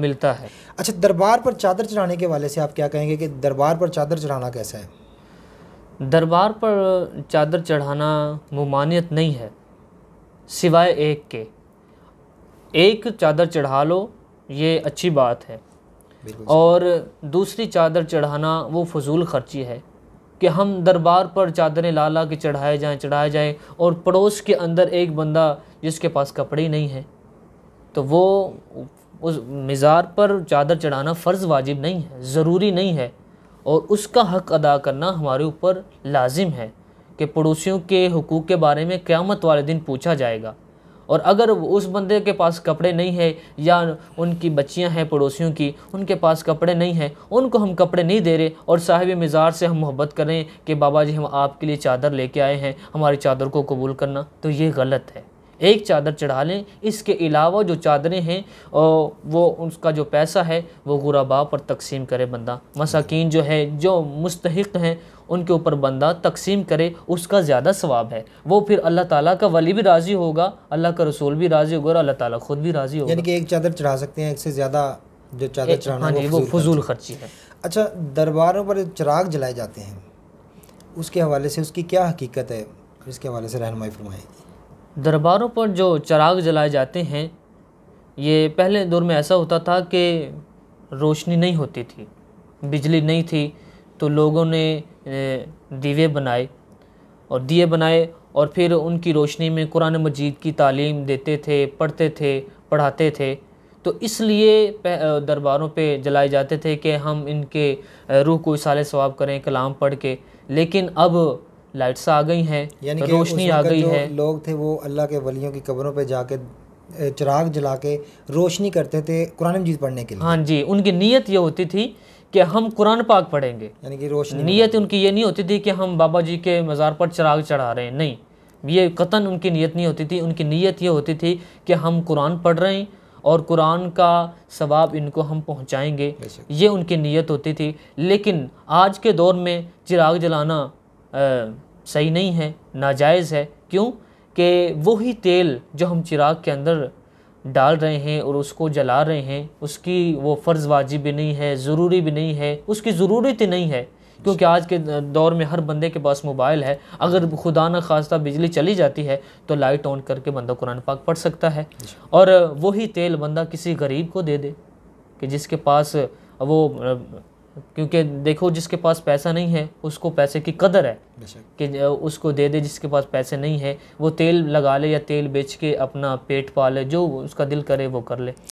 मिलता है अच्छा दरबार पर चादर चढ़ाने के वाले से आप क्या कहेंगे कि दरबार पर चादर चढ़ाना कैसा है दरबार पर चादर चढ़ाना मुमानियत नहीं है सिवाय एक के एक चादर चढ़ा लो ये अच्छी बात है और दूसरी चादर चढ़ाना वो फजूल खर्ची है कि हम दरबार पर चादरें ला ला के चढ़ाए जाएं चढ़ाए जाएं और पड़ोस के अंदर एक बंदा जिसके पास कपड़े ही नहीं हैं तो वो उस मज़ार पर चादर चढ़ाना फ़र्ज़ वाजिब नहीं है ज़रूरी नहीं है और उसका हक़ अदा करना हमारे ऊपर लाजिम है कि पड़ोसियों के हकूक़ के बारे में क़्यामत वाले दिन पूछा जाएगा और अगर उस बंदे के पास कपड़े नहीं है या उनकी बच्चियां हैं पड़ोसियों की उनके पास कपड़े नहीं हैं उनको हम कपड़े नहीं दे रहे और साहिब मज़ार से हम मोहब्बत करें कि बाबा जी हम आपके लिए चादर लेके आए हैं हमारी चादर को कबूल करना तो ये गलत है एक चादर चढ़ा लें इसके अलावा जो चादरें हैं वो उसका जो पैसा है वो गुराबा पर तकसीम करे बंदा मसाकिन जो है जो मुस्तक हैं उनके ऊपर बंदा तकसीम करे उसका ज़्यादा सवाब है वो फिर अल्लाह ताला का वली भी राज़ी होगा अल्लाह का रसूल भी राज़ी होगा और अल्लाह ताला खुद भी राज़ी होगा यानी कि एक चादर चढ़ा सकते हैं एक से ज़्यादा जो चादर चढ़ाना हाँ वो फजूल खर्ची है अच्छा दरबारों पर चिराग जलाए जाते हैं उसके हवाले से उसकी क्या हकीकत है इसके हवाले से रहनमाई फरमाएगी दरबारों पर जो चराग जलाए जाते हैं ये पहले दौर में ऐसा होता था कि रोशनी नहीं होती थी बिजली नहीं थी तो लोगों ने दीवे बनाए और दिए बनाए और फिर उनकी रोशनी में कुरान मजीद की तालीम देते थे पढ़ते थे पढ़ाते थे तो इसलिए दरबारों पे जलाए जाते थे कि हम इनके रूह को इसाले सवाब करें कलाम पढ़ के लेकिन अब लाइट्स आ गई हैं रोशनी आ गई है लोग थे वो अल्लाह के वलियों की कब्रों पर जाके चिराग जला के रोशनी करते थे कुरान मजीद पढ़ने के लिए हाँ जी उनकी नीयत ये होती थी कि हम कुरान पाक पढ़ेंगे यानी कि रोशनी नीयत उनकी ये नहीं होती थी कि हम बाबा जी के मज़ार पर चिराग चढ़ा रहे हैं नहीं ये कतन उनकी नीयत नहीं होती थी उनकी नीयत ये होती थी कि हम कुरान पढ़ रहे हैं और कुरान का सवाब इनको हम पहुंचाएंगे ये उनकी नीयत होती थी लेकिन आज के दौर में चिराग जलाना सही नहीं है नाजायज़ है क्यों कि वही तेल जो हम चिराग के अंदर डाल रहे हैं और उसको जला रहे हैं उसकी वो फ़र्ज़ वाजिब भी नहीं है ज़रूरी भी नहीं है उसकी ज़रूरत ही नहीं है क्योंकि आज के दौर में हर बंदे के पास मोबाइल है अगर खुदा न खास्ता बिजली चली जाती है तो लाइट ऑन करके बंदा कुरान पाक पढ़ सकता है और वही तेल बंदा किसी गरीब को दे दे कि जिसके पास वो क्योंकि देखो जिसके पास पैसा नहीं है उसको पैसे की कदर है कि उसको दे दे जिसके पास पैसे नहीं है वो तेल लगा ले या तेल बेच के अपना पेट पाले जो उसका दिल करे वो कर ले